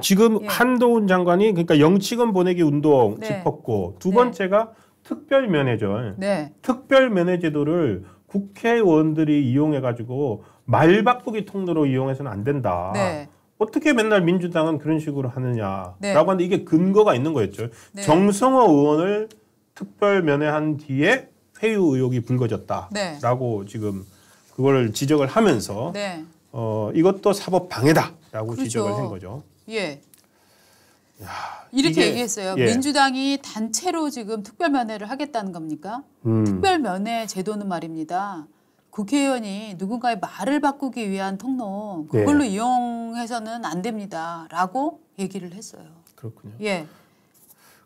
지금 예. 한동훈 장관이 그러니까 영치금 보내기 운동 네. 짚었고 두 네. 번째가 네. 특별 면회죠. 네. 특별 면회 제도를 국회의원들이 이용해 가지고 말 바꾸기 통로로 이용해서는 안 된다. 네. 어떻게 맨날 민주당은 그런 식으로 하느냐라고 네. 하는데 이게 근거가 있는 거였죠. 네. 정성호 의원을 특별 면회한 뒤에 회유 의혹이 불거졌다라고 지금 그걸 지적을 하면서 어, 이것도 사법 방해다라고 그렇죠. 지적을 한 거죠. 예. 야, 이렇게 이게, 얘기했어요. 예. 민주당이 단체로 지금 특별 면회를 하겠다는 겁니까? 음. 특별 면회 제도는 말입니다. 국회의원이 누군가의 말을 바꾸기 위한 통로 그걸로 예. 이용해서는 안 됩니다라고 얘기를 했어요. 그렇군요. 예.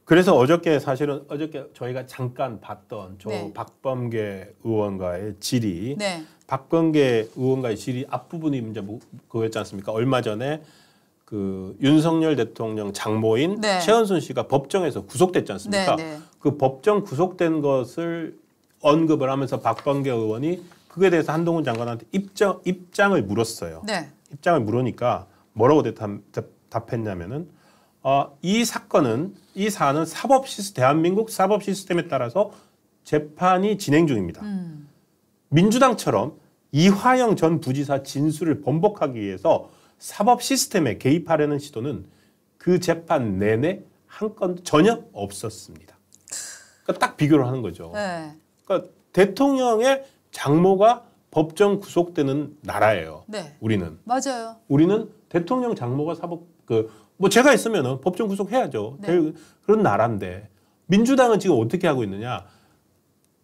그래서 어저께 사실은 어저께 저희가 잠깐 봤던 저 네. 박범계 의원과의 질의, 네. 박범계 의원과의 질의 앞부분이 이제 뭐 그거였지 않습니까? 얼마 전에 그 윤석열 대통령 장모인 네. 최현순 씨가 법정에서 구속됐지 않습니까? 네, 네. 그 법정 구속된 것을 언급을 하면서 박범계 의원이 그에 대해서 한동훈 장관한테 입장 입장을 물었어요. 네. 입장을 물으니까 뭐라고 대답, 답했냐면은 어, 이 사건은 이 사안은 사법 시스 대한민국 사법 시스템에 따라서 재판이 진행 중입니다. 음. 민주당처럼 이화영 전 부지사 진술을 번복하기 위해서 사법 시스템에 개입하려는 시도는 그 재판 내내 한 건 전혀 없었습니다. 그러니까 딱 비교를 하는 거죠. 네. 그러니까 대통령의 장모가 법정 구속되는 나라예요. 네. 우리는 맞아요. 우리는 대통령 장모가 사법 그 뭐 제가 있으면 법정 구속해야죠. 네. 그런 나라인데 민주당은 지금 어떻게 하고 있느냐?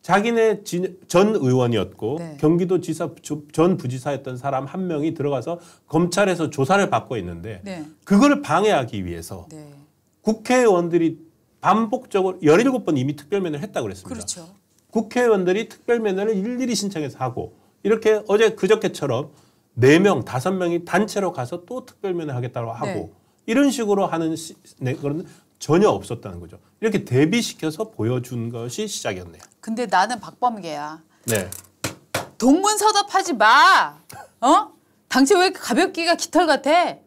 자기네 전 의원이었고 네. 경기도지사 전 부지사였던 사람 한 명이 들어가서 검찰에서 조사를 받고 있는데 네. 그걸 방해하기 위해서 네. 국회의원들이 반복적으로 1 7번 이미 특별면회를 했다고 그랬습니다. 그렇죠. 국회의원들이 특별면회를 일일이 신청해서 하고 이렇게 어제 그저께처럼 4명5 명이 단체로 가서 또 특별면을 하겠다고 하고 네. 이런 식으로 하는 시, 네, 그런 전혀 없었다는 거죠. 이렇게 대비시켜서 보여준 것이 시작이었네요. 근데 나는 박범계야. 네. 동문서답하지 마. 어? 당신 왜 가볍기가 깃털 같아?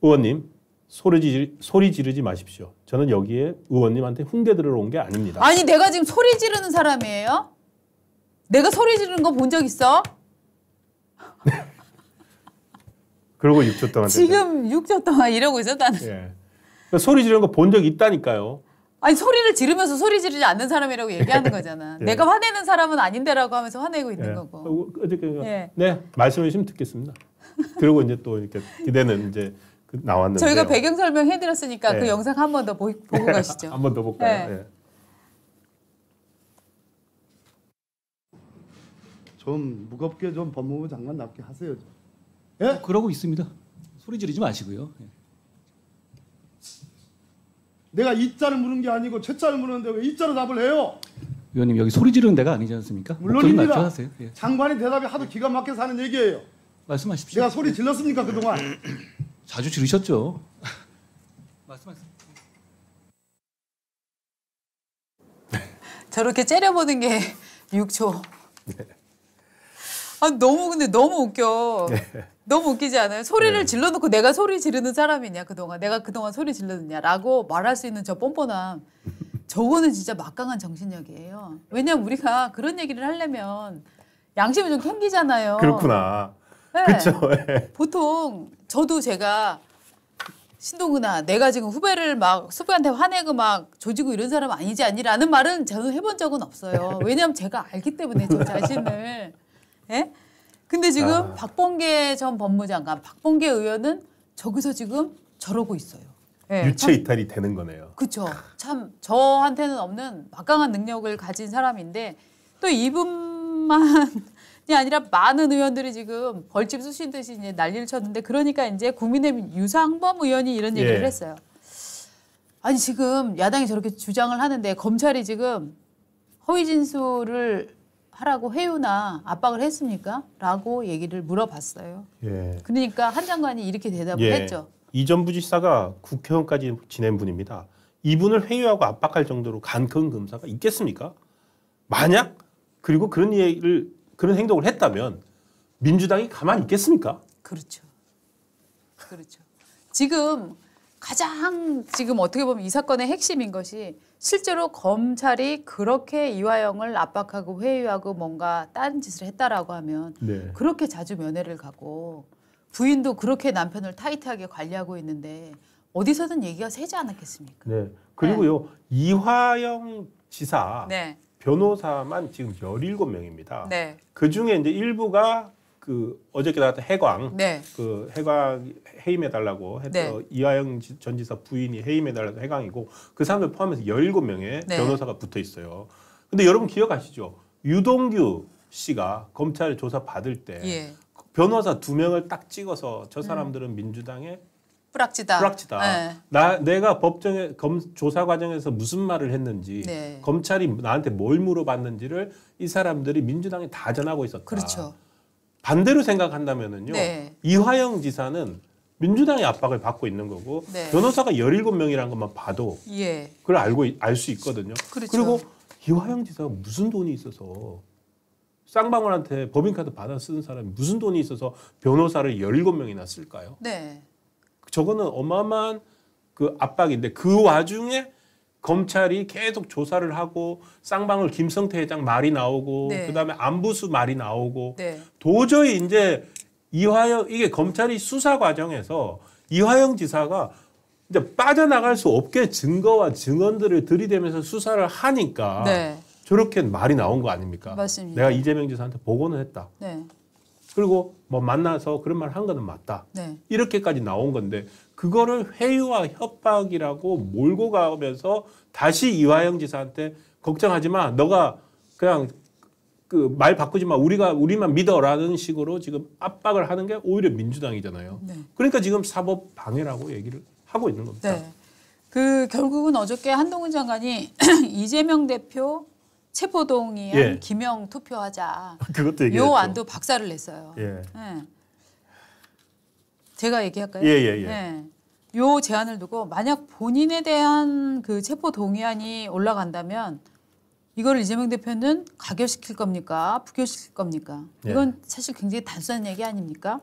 의원님 소리, 지르, 소리 지르지 마십시오. 저는 여기에 의원님한테 훈계 들으러 온 게 아닙니다. 아니 내가 지금 소리 지르는 사람이에요? 내가 소리 지르는 거 본 적 있어? 그러고 6초 동안 지금 6초 동안 이러고 있었다는. 예. 그러니까 소리 지르는 거 본 적 있다니까요. 아니 소리를 지르면서 소리 지르지 않는 사람이라고 얘기하는 예. 거잖아. 예. 내가 화내는 사람은 아닌데라고 하면서 화내고 있는 예. 거고. 어, 어, 그, 어저께 예. 네 말씀을 좀 듣겠습니다. 그리고 이제 또 이렇게 기대는 이제 그 나왔는데 저희가 배경 설명 해드렸으니까 그 예. 영상 한 번 더 보고 가시죠. 한 번 더 볼까요? 예. 좀 무겁게 좀 법무부 장관 답게 하세요. 예? 어, 그러고 있습니다. 소리 지르지 마시고요. 내가 이자를 물은 게 아니고 채자를 물었는데 왜 이자로 답을 해요? 의원님 여기 소리 지르는 데가 아니지 않습니까? 물론입니다. 예. 장관이 대답이 하도 기가 막혀서 하는 얘기예요. 말씀하십시오. 제가 소리 질렀습니까 그동안? 자주 지르셨죠. 말씀하세요. 저렇게 째려보는 게 6초. 아, 너무 근데 너무 웃겨. 네. 너무 웃기지 않아요? 소리를 네. 질러놓고 내가 소리 지르는 사람이냐 그동안 내가 그동안 소리 질렀느냐라고 말할 수 있는 저 뻔뻔함 저거는 진짜 막강한 정신력이에요. 왜냐면 우리가 그런 얘기를 하려면 양심이 좀 생기잖아요. 그렇구나. 네. 그렇죠. 보통 저도 제가 신동근아 내가 지금 후배를 막 후배한테 화내고 막 조지고 이런 사람 아니지 아니라는 말은 저는 해본 적은 없어요. 왜냐면 제가 알기 때문에 저 자신을 예? 근데 지금 아. 박봉계전 법무장관, 박봉계 의원은 저기서 지금 저러고 있어요. 네, 유체 참, 이탈이 되는 거네요. 그렇죠. 참 저한테는 없는 막강한 능력을 가진 사람인데 또 이분만이 아니라 많은 의원들이 지금 벌집 쑤신 듯이 이제 난리를 쳤는데 그러니까 이제 국민의힘 유상범 의원이 이런 얘기를 예. 했어요. 아니 지금 야당이 저렇게 주장을 하는데 검찰이 지금 허위 진술을 하라고 회유나 압박을 했습니까? 라고 얘기를 물어봤어요. 예. 그러니까 한 장관이 이렇게 대답을 예. 했죠. 이전부 지사가 국회의원까지 지낸 분입니다. 이분을 회유하고 압박할 정도로 간 큰 검사가 있겠습니까? 만약 그리고 그런 얘기를 그런 행동을 했다면 민주당이 가만히 있겠습니까? 그렇죠. 그렇죠. 지금 가장 지금 어떻게 보면 이 사건의 핵심인 것이 실제로 검찰이 그렇게 이화영을 압박하고 회유하고 뭔가 다른 짓을 했다라고 하면 네. 그렇게 자주 면회를 가고 부인도 그렇게 남편을 타이트하게 관리하고 있는데 어디서든 얘기가 새지 않았겠습니까? 네. 그리고요 네. 이화영 지사 네. 변호사만 지금 열일 명입니다그 네. 중에 이제 일부가 그 어저께 나왔던 해광 네. 그 해광 해임해 달라고 했던 네. 이화영 전 지사 부인이 해임해 달라고 해광이고 그 사람들 포함해서 17명의 네. 변호사가 붙어 있어요. 근데 여러분 기억하시죠? 유동규 씨가 검찰 조사 받을 때 예. 변호사 두 명을 딱 찍어서 저 음. 사람들은 음. 민주당의 뿌락지다. 뿌락지다. 네. 나 내가 법정에 검 조사 과정에서 무슨 말을 했는지 네. 검찰이 나한테 뭘 물어봤는지를 이 사람들이 민주당에 다 전하고 있었다. 그렇죠. 반대로 생각한다면은요. 네. 이화영 지사는 민주당의 압박을 받고 있는 거고 네. 변호사가 17명이라는 것만 봐도 예. 그걸 알고 알 수 있거든요. 그렇죠. 그리고 이화영 지사가 무슨 돈이 있어서 쌍방울한테 법인카드 받아 쓰는 사람이 무슨 돈이 있어서 변호사를 17명이나 쓸까요? 네. 저거는 어마어마한 그 압박인데 그 와중에 검찰이 계속 조사를 하고 쌍방울 김성태 회장 말이 나오고 네. 그다음에 안부수 말이 나오고 네. 도저히 이제 이화영 이게 검찰이 수사 과정에서 이화영 지사가 이제 빠져나갈 수 없게 증거와 증언들을 들이대면서 수사를 하니까 네. 저렇게 말이 나온 거 아닙니까? 맞습니다. 내가 이재명 지사한테 보고는 했다. 네. 그리고 뭐 만나서 그런 말 한 거는 맞다. 네. 이렇게까지 나온 건데 그거를 회유와 협박이라고 몰고 가면서 다시 이화영 지사한테 걱정하지 마. 너가 그냥 그 말 바꾸지 마. 우리가 우리만 믿어라는 식으로 지금 압박을 하는 게 오히려 민주당이잖아요. 네. 그러니까 지금 사법 방해라고 얘기를 하고 있는 겁니다. 네. 그 결국은 어저께 한동훈 장관이 이재명 대표 체포동의안 예. 기명 투표하자. 그것도 얘기했죠. 요 안도 박살을 냈어요. 예. 네. 제가 얘기할까요? 예, 예, 예. 네. 요 제안을 두고 만약 본인에 대한 그 체포 동의안이 올라간다면 이걸 이재명 대표는 가결시킬 겁니까? 부결시킬 겁니까? 예. 이건 사실 굉장히 단순한 얘기 아닙니까?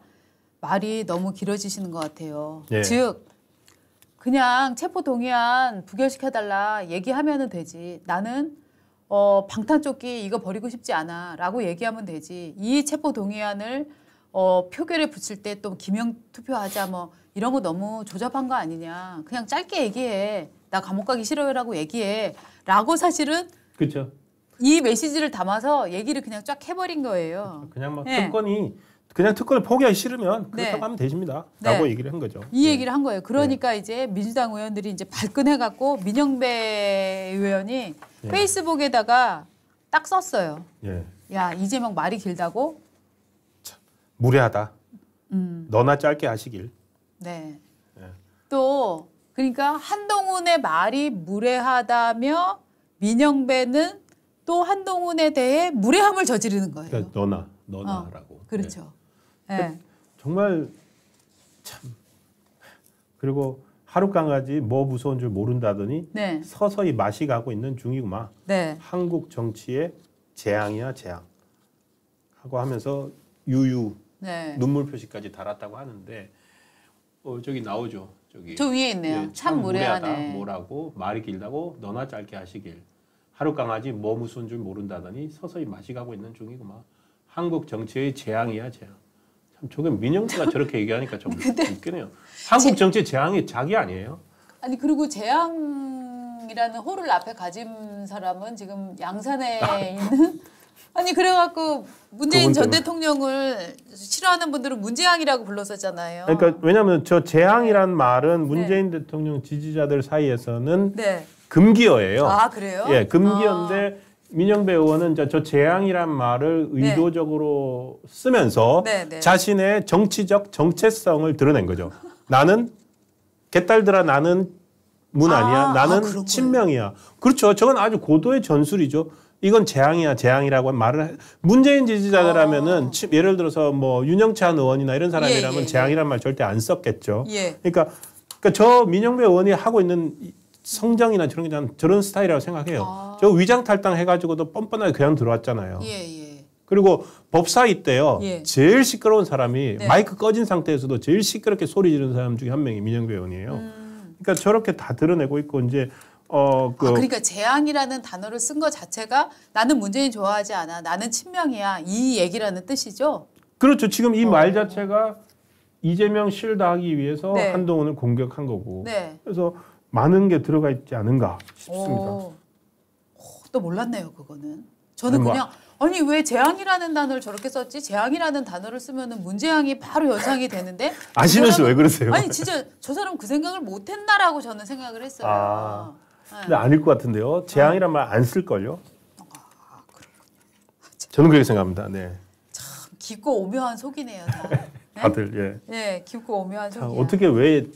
말이 너무 길어지시는 것 같아요. 예. 즉 그냥 체포 동의안 부결시켜 달라 얘기하면은 되지. 나는 어 방탄 조끼 이거 버리고 싶지 않아라고 얘기하면 되지. 이 체포 동의안을 어, 표결에 붙일 때 또 김영 투표하자 뭐 이런 거 너무 조잡한 거 아니냐. 그냥 짧게 얘기해. 나 감옥 가기 싫어요라고 얘기해. 라고 사실은 그렇죠. 이 메시지를 담아서 얘기를 그냥 쫙 해버린 거예요. 그냥 막 네. 특권이 그냥 특권을 포기하기 싫으면 그렇다고 네. 하면 되십니다. 네. 라고 네. 얘기를 한 거죠. 이 네. 얘기를 한 거예요. 그러니까 네. 이제 민주당 의원들이 이제 발끈해갖고 민영배 의원이 페이스북에다가 딱 썼어요. 야이제막 말이 길다고 무례하다. 음. 너나 짧게 하시길 네. 네. 또 그러니까 한동훈의 말이 무례하다며 민영배는 또 한동훈에 대해 무례함을 저지르는 거예요. 그러니까 너나 너나라고. 어, 그렇죠. 네. 네. 정말 참 그리고 하루 강아지 뭐 무서운 줄 모른다더니 네. 서서히 맛이 가고 있는 중이구만. 네. 한국 정치의 재앙이야 재앙 하고 하면서 유유 네. 눈물 표시까지 달았다고 하는데 어, 저기 나오죠. 저기 저 위에 있네요. 예, 참, 무례하다. 무례하네. 뭐라고 말이 길다고 너나 짧게 하시길. 하루 강아지 뭐 무슨 줄 모른다더니 서서히 마시가고 있는 중이구만. 한국 정치의 재앙이야 재앙. 참 저게 민영수가 저렇게 얘기하니까 좀 웃기네요. 한국 정치 재앙이 자기 아니에요? 아니 그리고 재앙이라는 호를 앞에 가진 사람은 지금 양산에 있는 아니 그래갖고 문재인 전 대통령을 싫어하는 분들은 문재항이라고 불렀었잖아요. 그러니까 왜냐하면 저 재항이란 네. 말은 네. 문재인 네. 대통령 지지자들 사이에서는 네. 금기어예요. 아 그래요? 예, 금기어인데 아. 민영배 의원은 저 재앙이란 말을 네. 의도적으로 네. 쓰면서 네네. 자신의 정치적 정체성을 드러낸 거죠. 나는 개딸들아 나는 문 아, 니야 아, 나는 아, 친명이야. 그렇죠. 저건 아주 고도의 전술이죠. 이건 재앙이야 재앙이라고 말을 문재인 지지자라면은 아. 예를 들어서 뭐 윤영찬 의원이나 이런 예, 사람이라면 예, 예, 재앙이란 말 절대 안 썼겠죠. 예. 그러니까, 그러니까 저 민영배 의원이 하고 있는 성장이나 저런 게 저런 스타일이라고 생각해요. 아. 저 위장 탈당 해가지고도 뻔뻔하게 그냥 들어왔잖아요. 예, 예. 그리고 법사위 때요 제일 시끄러운 사람이 네. 마이크 꺼진 상태에서도 제일 시끄럽게 소리 지르는 사람 중에 한 명이 민영배 의원이에요. 음. 그러니까 저렇게 다 드러내고 있고 이제 어, 아, 그 아, 그러니까 재앙이라는 단어를 쓴 것 자체가 나는 문재인 좋아하지 않아. 나는 친명이야. 이 얘기라는 뜻이죠. 그렇죠. 지금 이말 어. 자체가 이재명 실다하기 위해서 네. 한동훈을 공격한 거고. 네. 그래서 많은 게 들어가 있지 않은가 싶습니다. 오. 어, 또 몰랐네요, 그거는. 저는 아니, 그냥 아니 왜 재앙이라는 단어를 저렇게 썼지? 재앙이라는 단어를 쓰면은 문재앙이 바로 연상이 되는데 아시면서 왜 그러세요? 아니 진짜 저 사람 그 생각을 못했나라고 저는 생각을 했어요. 아. 근데 네. 아닐 것 같은데요. 재앙이란 말 안 쓸걸요? 아, 저는 그렇게 생각합니다. 네. 참 깊고 오묘한 속이네요. 네? 다들 예. 예, 깊고 오묘한 속이. 어떻게 왜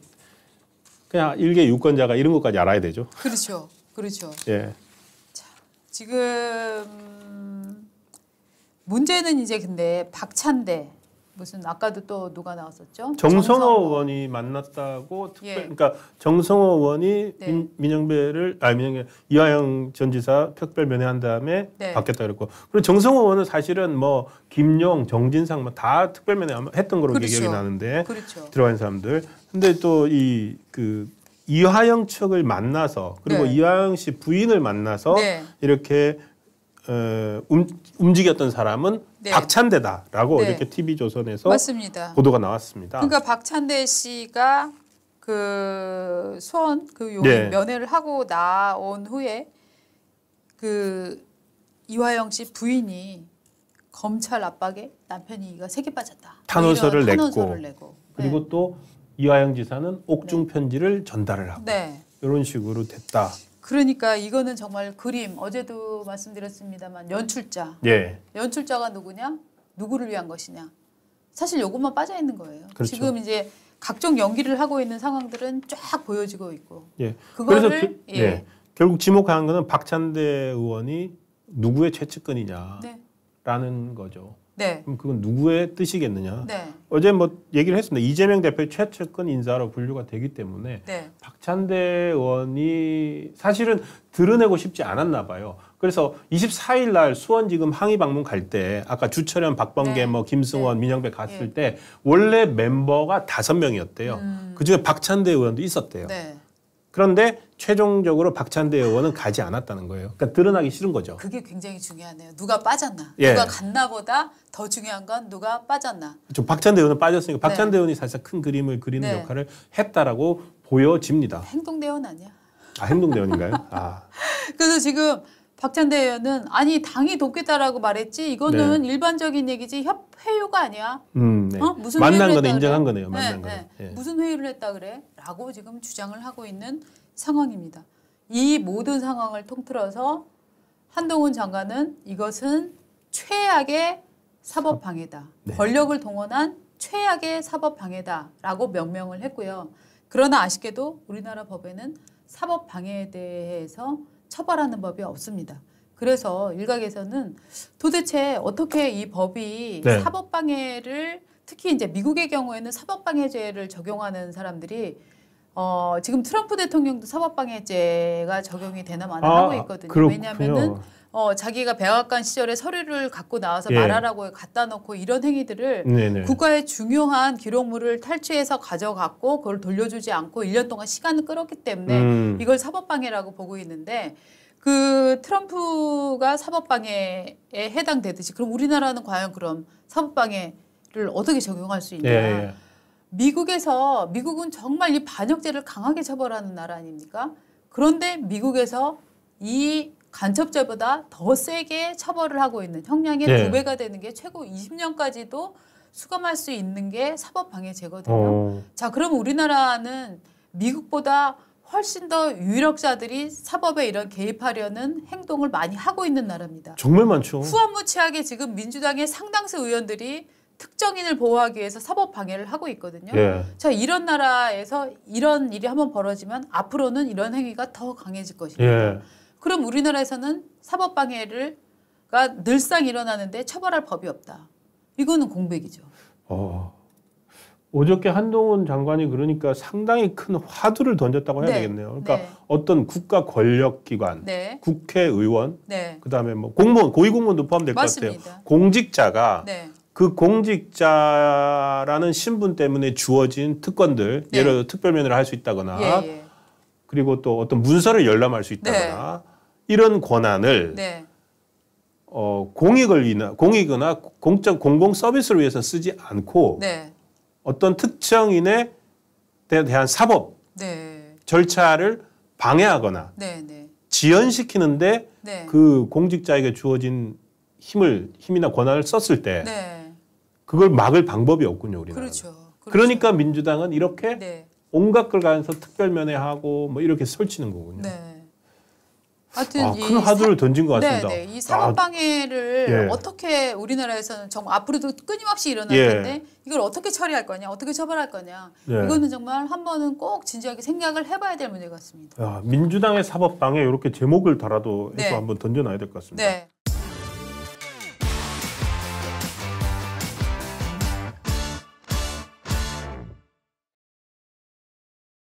그냥 일개 유권자가 이런 것까지 알아야 되죠? 그렇죠, 그렇죠. 예. 자, 지금 문제는 이제 근데 박찬대 무슨 아까도 또 누가 나왔었죠? 정성호, 정성호. 의원이 만났다고 특별 예. 그러니까 정성호 의원이 네. 민, 영배를아 민영배 이화영 전 지사 특별 면회한 다음에 네. 받겠다 그랬고 그리고 정성호 의원은 사실은 뭐 김용 정진상 뭐 다 특별 면회 했던 걸로 그렇 기억이 나는데 그렇죠. 들어간 사람들 근데 또 이 그 이화영 측을 만나서 그리고 네. 이화영 씨 부인을 만나서 네. 이렇게 어, 움, 움직였던 사람은 네. 박찬대다라고 네. 이렇게 TV 조선에서 맞습니다. 보도가 나왔습니다. 그러니까 박찬대 씨가 그 소원 그 용인 네. 면회를 하고 나온 후에 그 이화영 씨 부인이 검찰 압박에 남편이 가 세개 빠졌다. 뭐 탄원서를, 냈고, 냈고. 네. 그리고 또 이화영 지사는 옥중 네. 편지를 전달을 하고 네. 이런 식으로 됐다. 그러니까 이거는 정말 그림 어제도 말씀드렸습니다만 연출자. 예. 연출자가 누구냐? 누구를 위한 것이냐? 사실 요것만 빠져 있는 거예요. 그렇죠. 지금 이제 각종 연기를 하고 있는 상황들은 쫙 보여지고 있고. 예. 그거를 그, 예. 예. 결국 지목하는 거는 박찬대 의원이 누구의 최측근이냐라는 네. 거죠. 네. 그럼 그건 누구의 뜻이겠느냐? 네. 어제 뭐 얘기를 했습니다. 이재명 대표의 최측근 인사로 분류가 되기 때문에 네. 박찬대 의원이 사실은 드러내고 싶지 않았나 봐요. 그래서 24일 날 수원 지금 항의 방문 갈 때 아까 주철현, 박범계, 네. 뭐 김승원, 네. 민영배 갔을 네. 때 원래 멤버가 다섯 명이었대요. 음. 그중에 박찬대 의원도 있었대요. 그런데 최종적으로 박찬대 의원은 가지 않았다는 거예요. 그러니까 드러나기 싫은 거죠. 그게 굉장히 중요하네요. 누가 빠졌나. 예. 누가 갔나보다 더 중요한 건 누가 빠졌나. 좀 그렇죠. 박찬대 의원은 빠졌으니까 네. 박찬대 네. 의원이 사실 큰 그림을 그리는 네. 역할을 했다라고 보여집니다. 행동대원 아니야? 아 행동대원인가요? 아. 그래서 지금 박찬대 의원은 아니 당이 돕겠다라고 말했지 이거는 네. 일반적인 얘기지 협 회유가 아니야. 음, 네. 어? 무슨 만난 거는 인정한 그래? 거네요. 만난 네, 거. 네. 예. 무슨 회의를 했다 그래?라고 지금 주장을 하고 있는 상황입니다. 이 모든 상황을 통틀어서 한동훈 장관은 이것은 최악의 사법 방해다. 네. 권력을 동원한 최악의 사법 방해다라고 명명을 했고요. 그러나 아쉽게도 우리나라 법에는 사법 방해에 대해서 처벌하는 법이 없습니다. 그래서 일각에서는 도대체 어떻게 이 법이 네. 사법방해를 특히 이제 미국의 경우에는 사법방해죄를 적용하는 사람들이 어, 지금 트럼프 대통령도 사법방해죄가 적용이 되나 마나 아, 하고 있거든요. 왜냐하면은 어, 자기가 백악관 시절에 서류를 갖고 나와서 예. 말하라고 갖다 놓고 이런 행위들을 네네. 국가의 중요한 기록물을 탈취해서 가져갔고 그걸 돌려주지 않고 1년 동안 시간을 끌었기 때문에 음. 이걸 사법방해라고 보고 있는데 그 트럼프가 사법방해에 해당되듯이 그럼 우리나라는 과연 그럼 사법방해를 어떻게 적용할 수 있냐. 예. 예. 미국에서 미국은 정말 이 반역죄를 강하게 처벌하는 나라 아닙니까? 그런데 미국에서 이 간첩죄보다 더 세게 처벌을 하고 있는 형량의 예. 두 배가 되는 게 최고 20년까지도 수감할 수 있는 게사법방해제거든요 어. 자, 그럼 우리나라는 미국보다 훨씬 더 유력자들이 사법에 이런 개입하려는 행동을 많이 하고 있는 나라입니다. 정말 많죠. 후안무치하게 지금 민주당의 상당수 의원들이 특정인을 보호하기 위해서 사법 방해를 하고 있거든요. 예. 자, 이런 나라에서 이런 일이 한번 벌어지면 앞으로는 이런 행위가 더 강해질 것입니다. 예. 그럼 우리나라에서는 사법방해를가 늘상 일어나는데 처벌할 법이 없다. 이거는 공백이죠. 어. 어저께 한동훈 장관이 그러니까 상당히 큰 화두를 던졌다고 해야 네. 되겠네요. 그러니까 네. 어떤 국가 권력기관, 네. 국회의원, 네. 그다음에 뭐 공무원, 고위공무원도 포함될 맞습니다. 것 같아요. 공직자가 네. 그 공직자라는 신분 때문에 주어진 특권들, 네. 예를 들어 특별면허를 할수 있다거나 예, 예. 그리고 또 어떤 문서를 열람할 수 있다거나 네. 이런 권한을 네. 어, 공익을 위나 공익이나 공적 공공 서비스를 위해서 쓰지 않고 네. 어떤 특정인에 대한 사법 절차를 방해하거나 지연시키는데 네. 그 공직자에게 주어진 힘을 힘이나 권한을 썼을 때 네. 그걸 막을 방법이 없군요 우리나라. 그렇죠. 그렇죠. 그러니까 민주당은 이렇게 네. 온갖 걸 가면서 특별 면회하고 뭐 이렇게 설치는 거군요. 네. 하여튼 아, 큰 하두를 던진 것 같습니다. 네, 네. 이 산업 방해를 아, 예. 어떻게 우리나라에서는 정 앞으로도 끊임없이 일어날 예. 텐데 이걸 어떻게 처리할 거냐, 어떻게 처벌할 거냐 예. 이거는 정말 한 번은 꼭 진지하게 생각을 해봐야 될 문제 같습니다. 야, 아, 민주당의 사법 방해 이렇게 제목을 달아도 네. 한번 던져놔야 될 것 같습니다. 네.